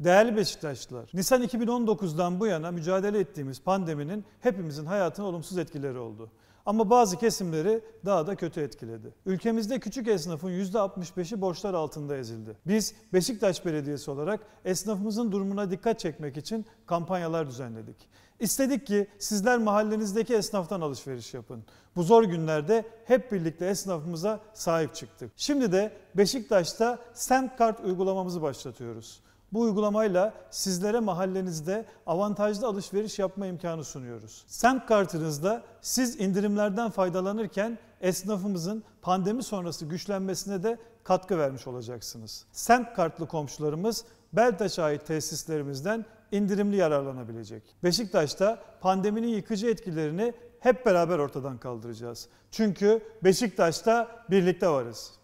Değerli Beşiktaşlılar, Nisan 2019'dan bu yana mücadele ettiğimiz pandeminin hepimizin hayatına olumsuz etkileri oldu. Ama bazı kesimleri daha da kötü etkiledi. Ülkemizde küçük esnafın %65'i borçlar altında ezildi. Biz Beşiktaş Belediyesi olarak esnafımızın durumuna dikkat çekmek için kampanyalar düzenledik. İstedik ki sizler mahallenizdeki esnaftan alışveriş yapın. Bu zor günlerde hep birlikte esnafımıza sahip çıktık. Şimdi de Beşiktaş'ta semt kart uygulamamızı başlatıyoruz. Bu uygulamayla sizlere mahallenizde avantajlı alışveriş yapma imkanı sunuyoruz. Semt kartınızda siz indirimlerden faydalanırken esnafımızın pandemi sonrası güçlenmesine de katkı vermiş olacaksınız. Semt kartlı komşularımız Beltaş'a ait tesislerimizden indirimli yararlanabilecek. Beşiktaş'ta pandeminin yıkıcı etkilerini hep beraber ortadan kaldıracağız. Çünkü Beşiktaş'ta birlikte varız.